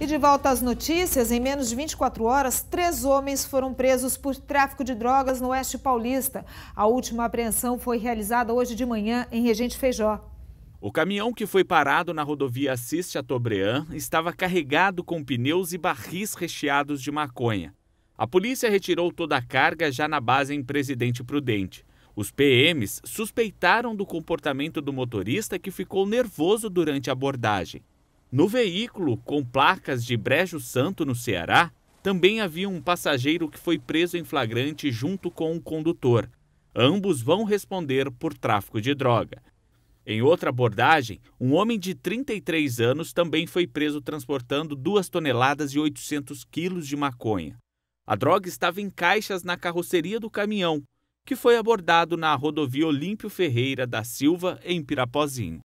E de volta às notícias, em menos de 24 horas, três homens foram presos por tráfico de drogas no Oeste Paulista. A última apreensão foi realizada hoje de manhã em Regente Feijó. O caminhão que foi parado na rodovia Assis Chateaubriand estava carregado com pneus e barris recheados de maconha. A polícia retirou toda a carga já na base em Presidente Prudente. Os PMs suspeitaram do comportamento do motorista que ficou nervoso durante a abordagem. No veículo com placas de Brejo Santo, no Ceará, também havia um passageiro que foi preso em flagrante junto com o um condutor. Ambos vão responder por tráfico de droga. Em outra abordagem, um homem de 33 anos também foi preso transportando 2 toneladas e 800 quilos de maconha. A droga estava em caixas na carroceria do caminhão, que foi abordado na rodovia Olímpio Ferreira da Silva, em Pirapozinho.